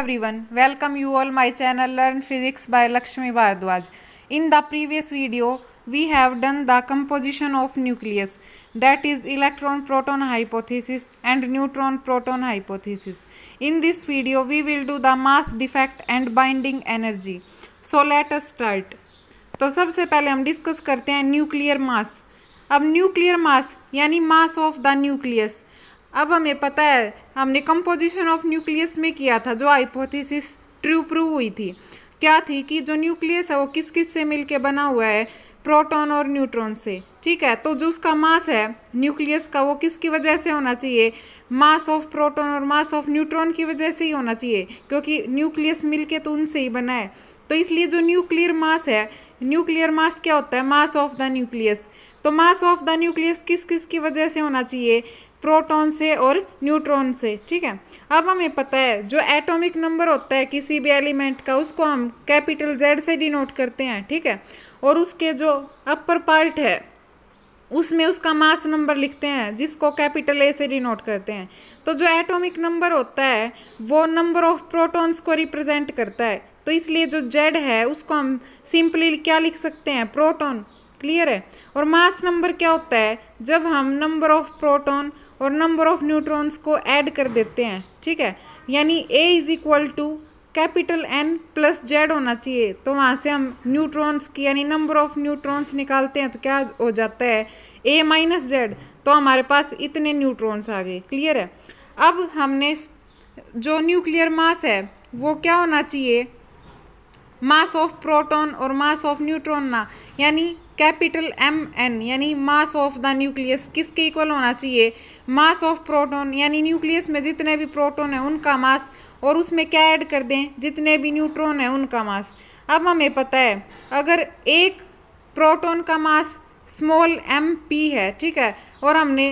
everyone welcome you all my channel learn physics by Lakshmi Bhardwaj in the previous video we have done the composition of nucleus that is electron proton hypothesis and neutron proton hypothesis in this video we will do the mass defect and binding energy so let start तो सबसे पहले हम discuss करते हैं nuclear mass अब nuclear mass यानी mass of the nucleus अब हमें पता है हमने कंपोजिशन ऑफ न्यूक्लियस में किया था जो हाइपोथेसिस ट्रू प्रूव हुई थी क्या थी कि जो न्यूक्लियस है वो किस किस से मिल बना हुआ है प्रोटॉन और न्यूट्रॉन से ठीक है तो जो उसका मास है न्यूक्लियस का वो किसकी वजह से होना चाहिए मास ऑफ प्रोटॉन और मास ऑफ न्यूट्रॉन की वजह से ही होना चाहिए क्योंकि न्यूक्लियस मिलके तो उनसे ही बना है तो इसलिए जो न्यूक्लियर मास है न्यूक्लियर मास क्या होता है मास ऑफ द न्यूक्लियस तो मास ऑफ द न्यूक्लियस किस किस की वजह से होना चाहिए प्रोटॉन से और न्यूट्रॉन से ठीक है अब हमें पता है जो एटॉमिक नंबर होता है किसी भी एलिमेंट का उसको हम कैपिटल जेड से डिनोट करते हैं ठीक है और उसके जो अपर पार्ट है उसमें उसका मास नंबर लिखते हैं जिसको कैपिटल ए से डिनोट करते हैं तो जो एटॉमिक नंबर होता है वो नंबर ऑफ प्रोटॉन्स को रिप्रेजेंट करता है तो इसलिए जो जेड है उसको हम सिंपली क्या लिख सकते हैं प्रोटॉन क्लियर है और मास नंबर क्या होता है जब हम नंबर ऑफ प्रोटॉन और नंबर ऑफ न्यूट्रॉन्स को ऐड कर देते हैं ठीक है यानी A is equal to capital N plus Z होना चाहिए तो वहाँ से हम न्यूट्रॉन्स की यानी नंबर ऑफ न्यूट्रॉन्स निकालते हैं तो क्या हो जाता है ए माइनस जेड तो हमारे पास इतने न्यूट्रॉन्स आ गए क्लियर है अब हमने जो न्यूक्लियर मास है वो क्या होना चाहिए मास ऑफ प्रोटॉन और मास ऑफ न्यूट्रॉन ना यानी कैपिटल एम एन यानी मास ऑफ द न्यूक्लियस किसके इक्वल होना चाहिए मास ऑफ प्रोटॉन यानी न्यूक्लियस में जितने भी प्रोटॉन हैं उनका मास और उसमें क्या ऐड कर दें जितने भी न्यूट्रॉन हैं उनका मास अब हमें पता है अगर एक प्रोटॉन का मास स्मॉल एम पी है ठीक है और हमने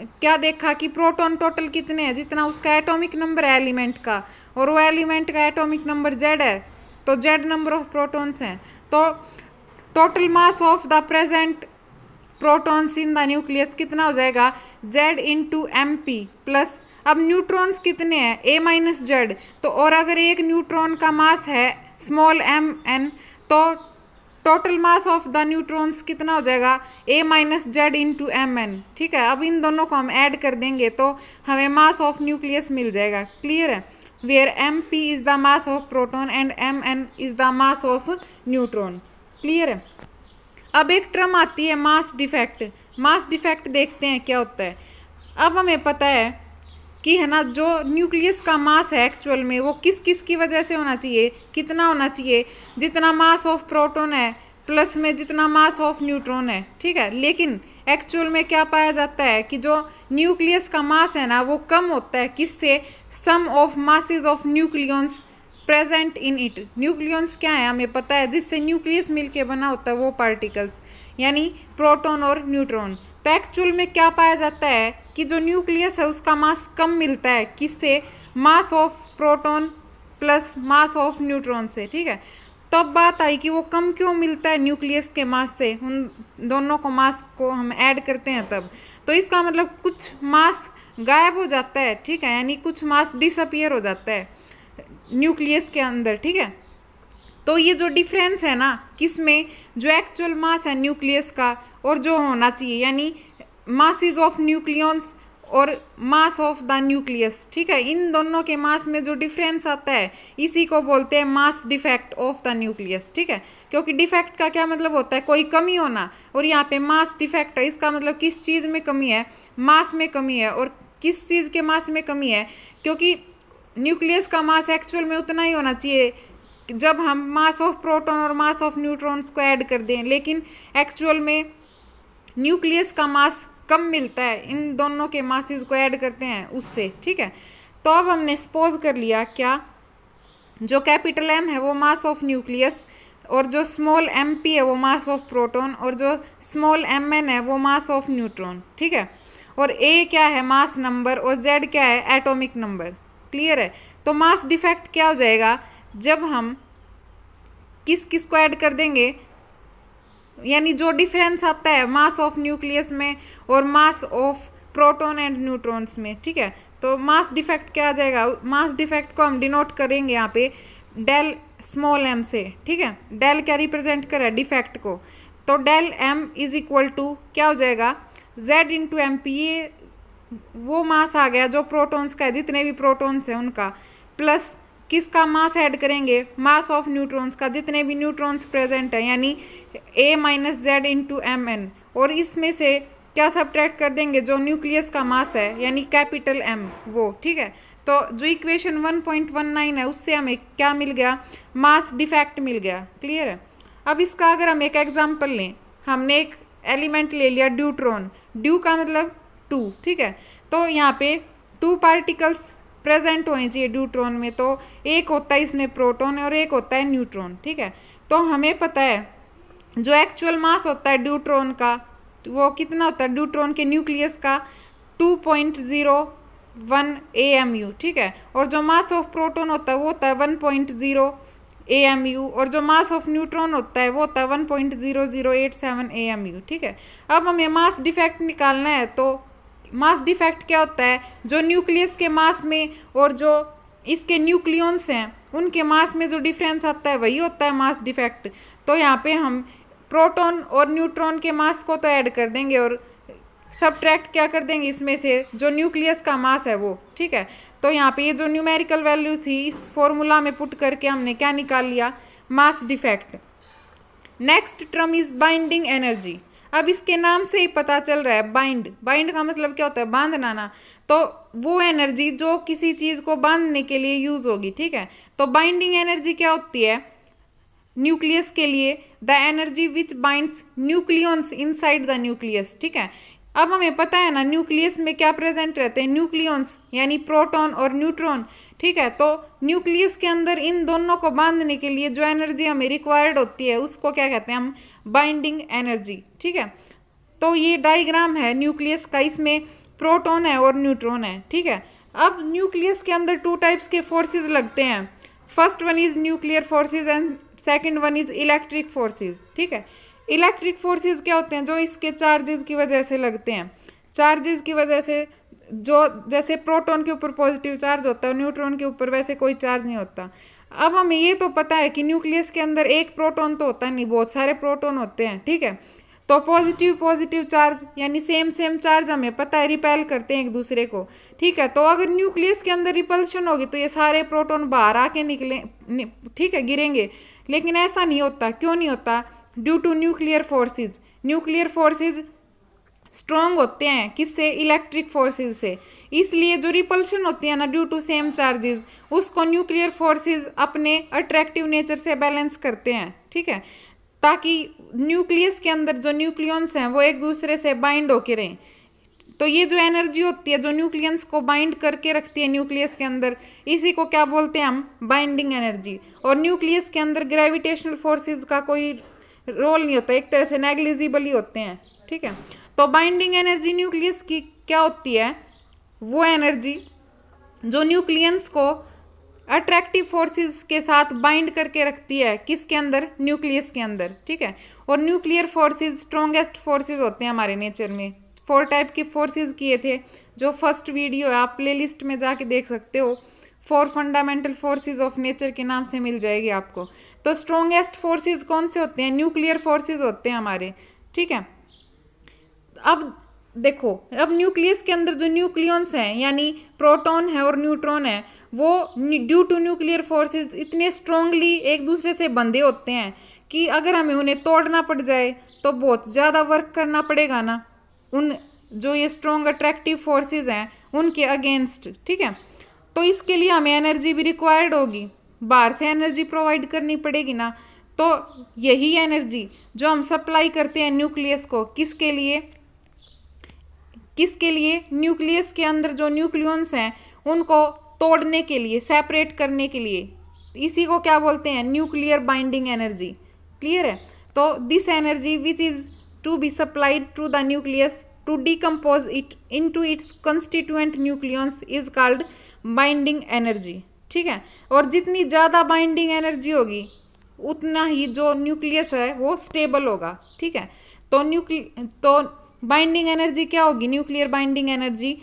क्या देखा कि प्रोटोन टोटल कितने हैं जितना उसका एटॉमिक नंबर है एलिमेंट का और वो एलिमेंट का एटॉमिक नंबर जेड है तो जेड नंबर ऑफ प्रोटॉन्स हैं तो total mass of the present protons in the nucleus कितना हो जाएगा Z into M P plus अब न्यूट्रॉन्स कितने हैं ए माइनस जेड तो और अगर एक न्यूट्रॉन का मास है स्मॉल एम एन तो total mass of the neutrons कितना हो जाएगा A minus Z into M N ठीक है अब इन दोनों को हम ऐड कर देंगे तो हमें मास ऑफ न्यूक्लियस मिल जाएगा क्लियर है where M P is the mass of proton and M N is the mass of neutron clear है अब एक ट्रम आती है मास डिफेक्ट मास डिफेक्ट देखते हैं क्या होता है अब हमें पता है कि है ना जो न्यूक्लियस का मास है एक्चुअल में वो किस किस की वजह से होना चाहिए कितना होना चाहिए जितना मास ऑफ प्रोटोन है प्लस में जितना मास ऑफ न्यूट्रॉन है ठीक है लेकिन एक्चुअल में क्या पाया जाता है कि जो न्यूक्लियस का मास है ना वो कम होता है किससे sum of masses of nucleons present in it nucleons क्या है हमें पता है जिससे न्यूक्लियस मिलके बना होता है वो पार्टिकल्स यानी प्रोटॉन और न्यूट्रॉन तो एक्चुअल में क्या पाया जाता है कि जो न्यूक्लियस है उसका मास कम मिलता है किससे mass of proton plus mass of neutron से ठीक है तब बात आई कि वो कम क्यों मिलता है न्यूक्लियस के मास से उन दोनों को मास को हम ऐड करते हैं तब तो इसका मतलब कुछ मास गायब हो जाता है ठीक है यानी कुछ मास डिसअपियर हो जाता है न्यूक्लियस के अंदर ठीक है तो ये जो डिफरेंस है ना किस में जो एक्चुअल मास है न्यूक्लियस का और जो होना चाहिए यानी मासिस ऑफ न्यूक्लियंस और मास ऑफ द न्यूक्लियस ठीक है इन दोनों के मास में जो डिफरेंस आता है इसी को बोलते हैं mass defect of the nucleus ठीक है क्योंकि डिफेक्ट का क्या मतलब होता है कोई कमी होना और यहाँ पे मास डिफेक्ट है इसका मतलब किस चीज़ में कमी है मास में कमी है और किस चीज़ के मास में कमी है क्योंकि न्यूक्लियस का मास एक्चुअल में उतना ही होना चाहिए जब हम मास ऑफ प्रोटॉन और मास ऑफ न्यूट्रॉन्स को ऐड कर दें लेकिन एक्चुअल में न्यूक्लियस का मास कम मिलता है इन दोनों के मासेस को ऐड करते हैं उससे ठीक है तो अब हमने सपोज कर लिया क्या जो कैपिटल एम है वो मास ऑफ न्यूक्लियस और जो स्मॉल एम पी है वो मास ऑफ प्रोटॉन और जो स्मॉल एम एन है वो मास ऑफ न्यूट्रॉन ठीक है और ए क्या है मास नंबर और जेड क्या है एटॉमिक नंबर क्लियर है तो मास डिफेक्ट क्या हो जाएगा जब हम किस किस को ऐड कर देंगे यानी जो डिफरेंस आता है मास ऑफ न्यूक्लियस में और mass of proton and neutrons में ठीक है तो मास डिफेक्ट क्या आ जाएगा मास डिफेक्ट को हम डिनोट करेंगे यहाँ पे डेल स्मॉल एम से ठीक है डेल क्या रिप्रेजेंट करे डिफेक्ट को तो del M is equal to क्या हो जाएगा Z into M P A वो मास आ गया जो प्रोटॉन्स का है जितने भी प्रोटॉन्स हैं उनका प्लस किसका मास ऐड करेंगे मास ऑफ न्यूट्रॉन्स का जितने भी न्यूट्रॉन्स प्रेजेंट हैं यानी A minus Z into M N और इसमें से क्या सब्ट्रैक्ट कर देंगे जो न्यूक्लियस का मास है यानी कैपिटल एम वो ठीक है तो जो इक्वेशन 1.19 है उससे हमें क्या मिल गया मास डिफेक्ट मिल गया क्लियर है अब इसका अगर हम एक एग्जाम्पल लें हमने एक एलिमेंट ले लिया ड्यूट्रॉन ड्यू का मतलब टू ठीक है तो यहाँ पे टू पार्टिकल्स प्रेजेंट होने चाहिए ड्यूट्रॉन में तो एक होता है इसमें प्रोटोन और एक होता है न्यूट्रॉन ठीक है तो हमें पता है जो एक्चुअल मास होता है ड्यूट्रॉन का तो वो कितना होता है ड्यूट्रॉन के न्यूक्लियस का two point zero one A M U ठीक है और जो मास ऑफ प्रोटोन होता है वो होता है one point zero A M U और जो मास ऑफ न्यूट्रॉन होता है वो होता है one point zero zero eight seven A M U ठीक है अब हमें मास डिफेक्ट निकालना है तो मास डिफेक्ट क्या होता है जो न्यूक्लियस के मास में और जो इसके न्यूक्लियंस हैं उनके मास में जो डिफरेंस आता है वही होता है मास डिफेक्ट तो यहाँ पे हम प्रोटॉन और न्यूट्रॉन के मास को तो ऐड कर देंगे और सब क्या कर देंगे इसमें से जो न्यूक्लियस का मास है वो ठीक है तो यहाँ पे ये जो न्यूमेरिकल वैल्यू थी इस फॉर्मूला में पुट करके हमने क्या निकाल लिया mass defect next term is binding energy अब इसके नाम से ही पता चल रहा है बाइंड बाइंड का मतलब क्या होता है बांधना ना तो वो एनर्जी जो किसी चीज़ को बांधने के लिए यूज होगी ठीक है तो बाइंडिंग एनर्जी क्या होती है न्यूक्लियस के लिए the energy which bind nucleons side the nucleus ठीक है अब हमें पता है ना न्यूक्लियस में क्या प्रेजेंट रहते हैं न्यूक्लियंस यानी प्रोटॉन और न्यूट्रॉन ठीक है तो न्यूक्लियस के अंदर इन दोनों को बांधने के लिए जो एनर्जी हमें रिक्वायर्ड होती है उसको क्या कहते हैं हम बाइंडिंग एनर्जी ठीक है तो ये डायग्राम है न्यूक्लियस का इसमें प्रोटोन है और न्यूट्रॉन है ठीक है अब न्यूक्लियस के अंदर टू टाइप्स के फोर्सेज लगते हैं first one is nuclear forces and second one is electric forces ठीक है इलेक्ट्रिक फोर्सेज क्या होते हैं जो इसके चार्जेज की वजह से लगते हैं चार्जेज की वजह से जो जैसे प्रोटॉन के ऊपर पॉजिटिव चार्ज होता है न्यूट्रॉन के ऊपर वैसे कोई चार्ज नहीं होता अब हमें ये तो पता है कि न्यूक्लियस के अंदर एक प्रोटॉन तो होता नहीं बहुत सारे प्रोटॉन होते हैं ठीक है तो पॉजिटिव पॉजिटिव चार्ज यानी सेम सेम चार्ज हमें पता है रिपेल करते हैं एक दूसरे को ठीक है तो अगर न्यूक्लियस के अंदर रिपल्शन होगी तो ये सारे प्रोटोन बाहर आके निकले ठीक है गिरेंगे लेकिन ऐसा नहीं होता क्यों नहीं होता due to nuclear forces nuclear forces strong होते हैं किससे इलेक्ट्रिक फोर्सेस से इसलिए जो रिपल्शन होती है ना ड्यू टू सेम चार्जेस उसको न्यूक्लियर फोर्सेस अपने अट्रैक्टिव नेचर से बैलेंस करते हैं ठीक है ताकि न्यूक्लियस के अंदर जो न्यूक्लियंस हैं वो एक दूसरे से बाइंड होके रहें तो ये जो एनर्जी होती है जो न्यूक्लियंस को बाइंड करके रखती है न्यूक्लियस के अंदर इसी को क्या बोलते हैं हम बाइंडिंग एनर्जी और न्यूक्लियस के अंदर ग्रेविटेशनल फोर्सेस का कोई रोल नहीं होता एक तरह से नेग्लिजिबल ही होते हैं ठीक है तो बाइंडिंग एनर्जी न्यूक्लियस की क्या होती है वो एनर्जी जो न्यूक्लियंस को अट्रैक्टिव फोर्सेस के साथ बाइंड करके रखती है किसके अंदर न्यूक्लियस के अंदर ठीक है और न्यूक्लियर फोर्सेस स्ट्रॉन्गेस्ट फोर्सेस होते हैं हमारे नेचर में फोर टाइप के फोर्सेस किए थे जो फर्स्ट वीडियो है आप प्लेलिस्ट में जाके देख सकते हो four fundamental forces of nature के नाम से मिल जाएगी आपको तो स्ट्रोंगेस्ट फोर्सेस कौन से होते हैं न्यूक्लियर फोर्सेस होते हैं हमारे ठीक है अब देखो अब न्यूक्लियस के अंदर जो न्यूक्लियंस हैं यानी प्रोटॉन है और न्यूट्रॉन है वो ड्यू टू न्यूक्लियर फोर्सेस इतने स्ट्रोंगली एक दूसरे से बंधे होते हैं कि अगर हमें उन्हें तोड़ना पड़ जाए तो बहुत ज़्यादा वर्क करना पड़ेगा ना उन जो ये स्ट्रोंग अट्रैक्टिव फोर्सेस हैं उनके अगेंस्ट ठीक है तो इसके लिए हमें एनर्जी भी रिक्वायर्ड होगी बाहर से एनर्जी प्रोवाइड करनी पड़ेगी ना तो यही एनर्जी जो हम सप्लाई करते हैं न्यूक्लियस को किसके लिए किसके लिए न्यूक्लियस के अंदर जो न्यूक्लियंस हैं उनको तोड़ने के लिए सेपरेट करने के लिए इसी को क्या बोलते हैं न्यूक्लियर बाइंडिंग एनर्जी क्लियर है तो this energy which is to be supplied to the nucleus decompose it into its constituent nucleons is called binding energy ठीक है और जितनी ज़्यादा बाइंडिंग एनर्जी होगी उतना ही जो न्यूक्लियस है वो स्टेबल होगा ठीक है तो न्यूक्ली तो बाइंडिंग एनर्जी क्या होगी न्यूक्लियर बाइंडिंग एनर्जी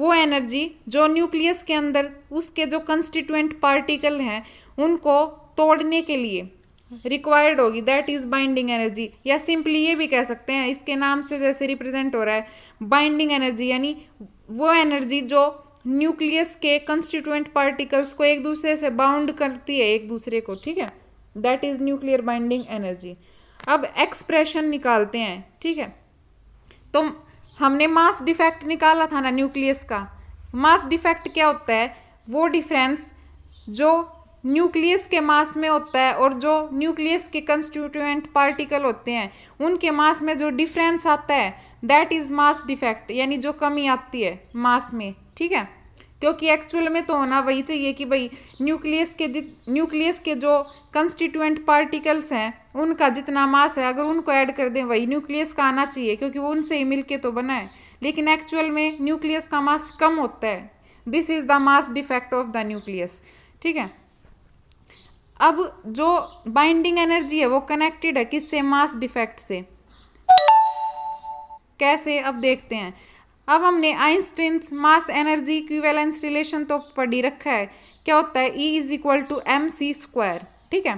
वो एनर्जी जो न्यूक्लियस के अंदर उसके जो कंस्टिट्यूएंट पार्टिकल हैं उनको तोड़ने के लिए रिक्वायर्ड होगी दैट इज़ बाइंडिंग एनर्जी या सिंपली ये भी कह सकते हैं इसके नाम से जैसे रिप्रेजेंट हो रहा है बाइंडिंग एनर्जी यानी वो एनर्जी जो न्यूक्लियस के कंस्टिट्यूएंट पार्टिकल्स को एक दूसरे से बाउंड करती है एक दूसरे को ठीक है that is nuclear binding energy अब एक्सप्रेशन निकालते हैं ठीक है तो हमने मास डिफेक्ट निकाला था ना न्यूक्लियस का मास डिफेक्ट क्या होता है वो डिफरेंस जो न्यूक्लियस के मास में होता है और जो न्यूक्लियस के कंस्टिट्यूएंट पार्टिकल होते हैं उनके मास में जो डिफरेंस आता है दैट इज़ मास डिफेक्ट यानी जो कमी आती है मास में ठीक है क्योंकि एक्चुअल में तो होना वही चाहिए कि भाई न्यूक्लियस के जित न्यूक्लियस के जो कंस्टिट्यूएंट पार्टिकल्स हैं उनका जितना मास है अगर उनको ऐड कर दें वही न्यूक्लियस का आना चाहिए क्योंकि वो उनसे ही मिलके तो बना है लेकिन एक्चुअल में न्यूक्लियस का मास कम होता है this is the mass defect of the nucleus ठीक है अब जो बाइंडिंग एनर्जी है वो कनेक्टेड है किससे मास डिफेक्ट से कैसे अब देखते हैं अब हमने Einstein's mass energy equivalence relation तो पढ़ी रखा है क्या होता है E is equal to M C square ठीक है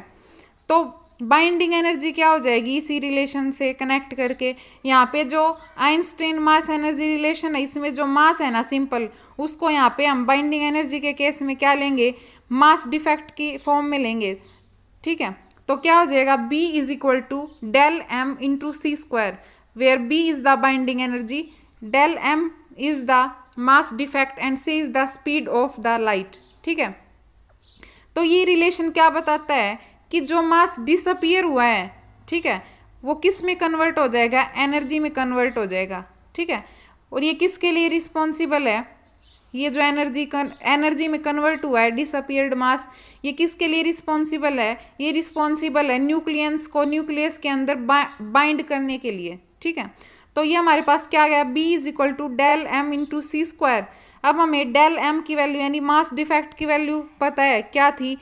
तो बाइंडिंग एनर्जी क्या हो जाएगी इसी रिलेशन से कनेक्ट करके यहाँ पे जो आइंस्टीन मास एनर्जी रिलेशन है इसमें जो मास है ना सिंपल उसको यहाँ पे हम बाइंडिंग एनर्जी के केस में क्या लेंगे मास डिफेक्ट की फॉर्म में लेंगे ठीक है तो क्या हो जाएगा B is equal to del M into C square where B is the binding energy del M is the mass defect and C is the speed of the light ठीक है तो ये रिलेशन क्या बताता है कि जो मास डिसअपियर हुआ है ठीक है वो किस में कन्वर्ट हो जाएगा एनर्जी में कन्वर्ट हो जाएगा ठीक है और ये किसके लिए रिस्पॉन्सिबल है ये जो एनर्जी कन एनर्जी में कन्वर्ट हुआ है डिसअपियर्ड मास ये किसके लिए रिस्पॉन्सिबल है ये रिस्पॉन्सिबल है न्यूक्लियंस को न्यूक्लियस के अंदर बा, बाइंड करने के लिए ठीक है तो ये हमारे पास क्या गया B is equal to del M into C square अब हमें डेल एम की वैल्यू यानी मास डिफेक्ट की वैल्यू पता है क्या थी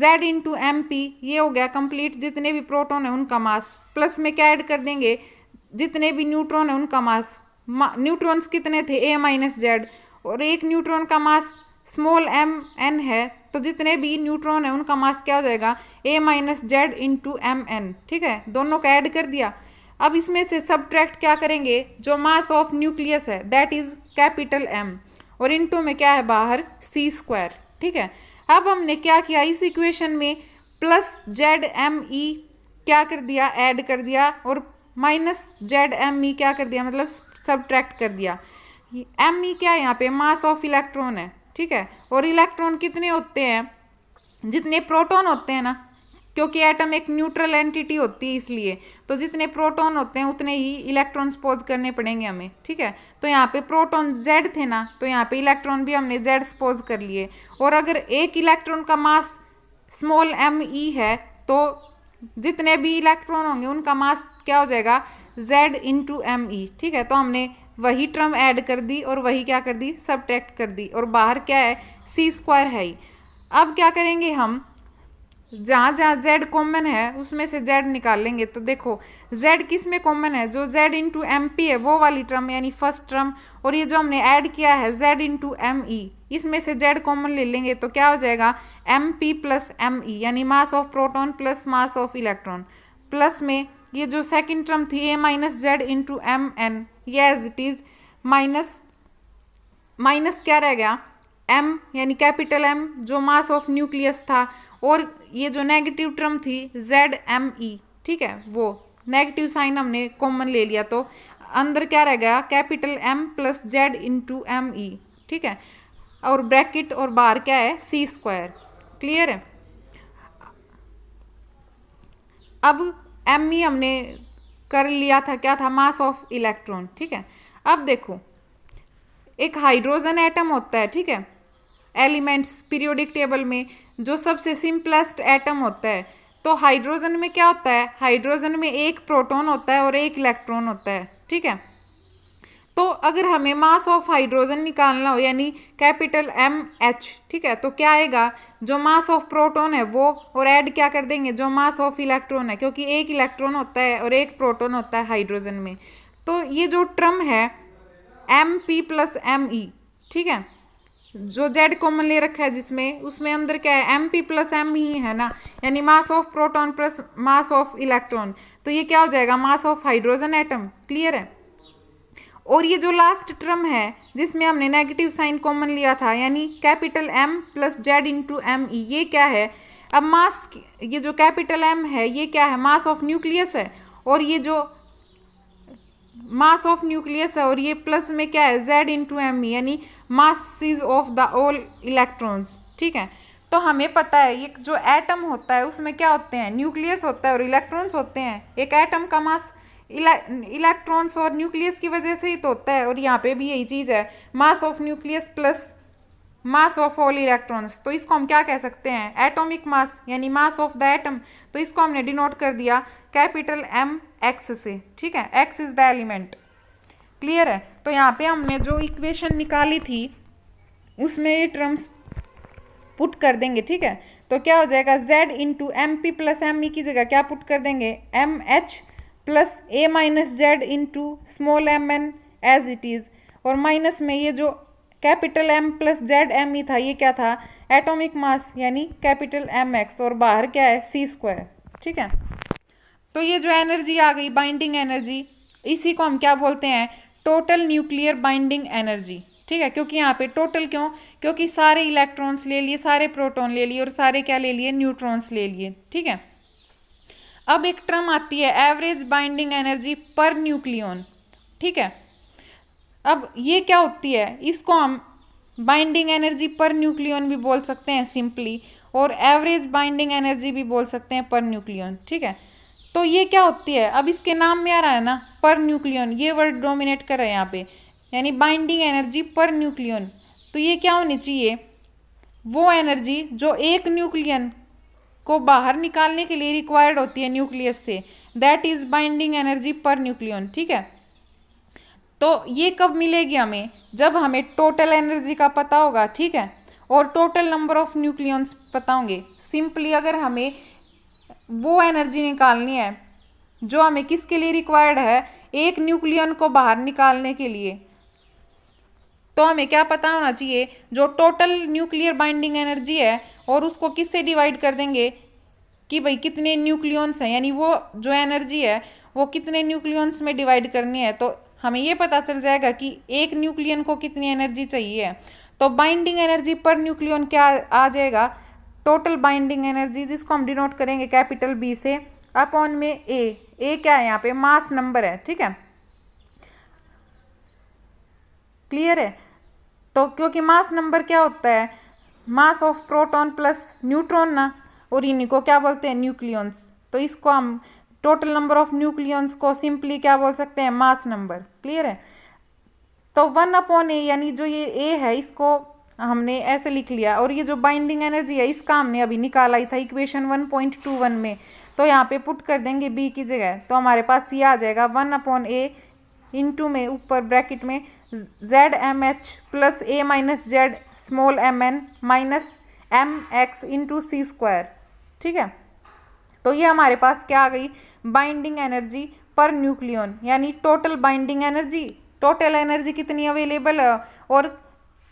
z इंटू एम पी ये हो गया कंप्लीट जितने भी प्रोटोन है उनका मास प्लस में क्या ऐड कर देंगे जितने भी न्यूट्रॉन है उनका मास न्यूट्रॉन्स कितने थे ए माइनस जेड और एक न्यूट्रॉन का मास स्मॉल एम एन है तो जितने भी न्यूट्रॉन है उनका मास क्या हो जाएगा A minus Z into M N ठीक है दोनों का ऐड कर दिया अब इसमें से सब क्या करेंगे जो मास ऑफ न्यूक्लियस है दैट इज कैपिटल एम और इन में क्या है बाहर सी स्क्वायर ठीक है अब हमने क्या किया इस इक्वेशन में प्लस जेड एम ई क्या कर दिया ऐड कर दिया और माइनस जेड एम ई क्या कर दिया मतलब सब कर दिया एम ई क्या है यहाँ पे मास ऑफ इलेक्ट्रॉन है ठीक है और इलेक्ट्रॉन कितने होते हैं जितने प्रोटॉन होते हैं ना क्योंकि एटम एक न्यूट्रल एंटिटी होती है इसलिए तो जितने प्रोटॉन होते हैं उतने ही इलेक्ट्रॉन स्पोज करने पड़ेंगे हमें ठीक है तो यहाँ पे प्रोटॉन जेड थे ना तो यहाँ पे इलेक्ट्रॉन भी हमने जेड स्पोज कर लिए और अगर एक इलेक्ट्रॉन का मास स्मॉल एम ई है तो जितने भी इलेक्ट्रॉन होंगे उनका मास क्या हो जाएगा जेड इंटू एम ई ठीक है तो हमने वही ट्रम ऐड कर दी और वही क्या कर दी सब्ट्रैक्ट कर दी और बाहर क्या है सी स्क्वायर है ही अब क्या करेंगे हम जहाँ जहाँ z कॉमन है उसमें से z निकालेंगे तो देखो z किस में कॉमन है जो z इंटू एम पी है वो वाली टर्म यानी फर्स्ट टर्म और ये जो हमने ऐड किया है z इंटू एम ई इसमें से z कॉमन ले लेंगे तो क्या हो जाएगा M P plus M E यानी mass of proton plus mass of electron plus में ये जो सेकेंड टर्म थी A minus Z into M N ये as it is minus minus क्या रह गया एम यानी कैपिटल एम जो मास ऑफ न्यूक्लियस था और ये जो नेगेटिव टर्म थी जेड एम ई ठीक है वो नेगेटिव साइन हमने कॉमन ले लिया तो अंदर क्या रह गया capital M plus Z into M E ठीक है और ब्रैकेट और बार क्या है सी स्क्वायर क्लियर है अब एम ई e हमने कर लिया था क्या था मास ऑफ इलेक्ट्रॉन ठीक है अब देखो एक हाइड्रोजन एटम होता है ठीक है एलिमेंट्स पीरियोडिक टेबल में जो सबसे सिंपलेस्ट एटम होता है तो हाइड्रोजन में क्या होता है हाइड्रोजन में एक प्रोटोन होता है और एक इलेक्ट्रॉन होता है ठीक है तो अगर हमें मास ऑफ हाइड्रोजन निकालना हो यानी कैपिटल एम एच ठीक है तो क्या आएगा जो मास ऑफ प्रोटोन है वो और ऐड क्या कर देंगे जो मास ऑफ इलेक्ट्रॉन है क्योंकि एक इलेक्ट्रॉन होता है और एक प्रोटोन होता है हाइड्रोजन में तो ये जो ट्रम है M P plus M E ठीक है जो जेड कॉमन ले रखा है जिसमें उसमें अंदर क्या है एम पी प्लस एम ही है ना यानी mass of proton plus mass of electron तो ये क्या हो जाएगा mass of hydrogen atom clear है और ये जो लास्ट टर्म है जिसमें हमने नेगेटिव साइन कॉमन लिया था यानी capital M plus Z into M E ये क्या है अब मास ये जो कैपिटल एम है ये क्या है मास ऑफ न्यूक्लियस है और ये जो मास ऑफ न्यूक्लियस है और ये प्लस में क्या है जेड इंटू एम यानी masses of the all electrons ठीक है तो हमें पता है ये जो एटम होता है उसमें क्या होते हैं न्यूक्लियस होता है और इलेक्ट्रॉन्स होते हैं एक एटम का मास इलेक्ट्रॉन्स और न्यूक्लियस की वजह से ही तो होता है और यहाँ पे भी यही चीज़ है mass of nucleus plus mass of all electrons तो इसको हम क्या कह सकते हैं एटॉमिक मास यानी मास ऑफ द एटम तो इसको हमने डिनोट कर दिया कैपिटल एम एक्स से ठीक है X is the element clear है तो यहाँ पे हमने जो इक्वेशन निकाली थी उसमें ये टर्म्स पुट कर देंगे ठीक है तो क्या हो जाएगा z into M P plus M E की जगह क्या पुट कर देंगे M H plus A minus Z into small M N as it is और माइनस में ये जो capital M plus Z M E था ये क्या था एटॉमिक मास यानी कैपिटल एम एक्स और बाहर क्या है सी स्क्वायर ठीक है तो ये जो एनर्जी आ गई बाइंडिंग एनर्जी इसी को हम क्या बोलते हैं टोटल न्यूक्लियर बाइंडिंग एनर्जी ठीक है क्योंकि यहाँ पे टोटल क्यों क्योंकि सारे इलेक्ट्रॉन्स ले लिए सारे प्रोटॉन ले लिए और सारे क्या ले लिए न्यूट्रॉन्स ले लिए ठीक है अब एक ट्रम आती है average binding energy per nucleon ठीक है अब ये क्या होती है इसको हम बाइंडिंग एनर्जी पर न्यूक्लियन भी बोल सकते हैं सिंपली और एवरेज बाइंडिंग एनर्जी भी बोल सकते हैं पर न्यूक्लियन ठीक है तो ये क्या होती है अब इसके नाम में आ रहा है ना पर न्यूक्लियन ये वर्ड डोमिनेट कर रहा है यहाँ पे यानी बाइंडिंग एनर्जी पर न्यूक्लियन तो ये क्या होनी चाहिए वो एनर्जी जो एक न्यूक्लियन को बाहर निकालने के लिए रिक्वायर्ड होती है न्यूक्लियस से that is binding energy per nucleon ठीक है तो ये कब मिलेगी हमें जब हमें टोटल एनर्जी का पता होगा ठीक है और टोटल नंबर ऑफ न्यूक्लियंस पता होंगे सिंपली अगर हमें वो एनर्जी निकालनी है जो हमें किसके लिए रिक्वायर्ड है एक न्यूक्लियन को बाहर निकालने के लिए तो हमें क्या पता होना चाहिए जो टोटल न्यूक्लियर बाइंडिंग एनर्जी है और उसको किससे डिवाइड कर देंगे कि भाई कितने न्यूक्लियंस हैं यानी वो जो एनर्जी है वो कितने न्यूक्लियंस में डिवाइड करनी है तो हमें ये पता चल जाएगा कि एक न्यूक्लियन को कितनी एनर्जी चाहिए तो बाइंडिंग एनर्जी पर न्यूक्लियन क्या आ जाएगा टोटल बाइंडिंग एनर्जी जिसको हम डिनोट करेंगे कैपिटल बी से अपॉन में ए ए क्या है यहाँ पे मास नंबर है ठीक है क्लियर है तो क्योंकि मास नंबर क्या होता है mass of proton plus neutron ना और इन्हीं को क्या बोलते हैं न्यूक्लियंस तो इसको हम टोटल नंबर ऑफ न्यूक्लियंस को सिंपली क्या बोल सकते हैं मास नंबर क्लियर है तो वन अपॉन ए यानी जो ये ए है इसको हमने ऐसे लिख लिया और ये जो बाइंडिंग एनर्जी है इसका हमने अभी निकाला ही था equation one point two one में तो यहाँ पे पुट कर देंगे बी की जगह तो हमारे पास ये आ जाएगा वन अपॉन ए इंटू में ऊपर ब्रैकेट में Z M H plus A minus Z small M N minus M X into C square ठीक है तो ये हमारे पास क्या आ गई बाइंडिंग एनर्जी पर न्यूक्लियन यानी total binding energy total energy कितनी अवेलेबल है और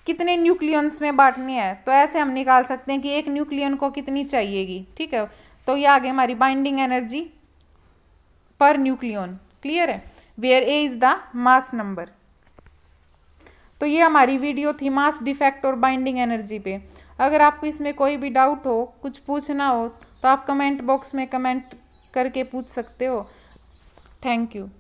कितने न्यूक्लियंस में बांटनी है तो ऐसे हम निकाल सकते हैं कि एक न्यूक्लियन को कितनी चाहिएगी ठीक है तो ये आगे हमारी binding energy per nucleon clear है where A is the mass number तो ये हमारी वीडियो थी मास डिफेक्ट और बाइंडिंग एनर्जी पे अगर आपको इसमें कोई भी डाउट हो कुछ पूछना हो तो आप कमेंट बॉक्स में कमेंट करके पूछ सकते हो थैंक यू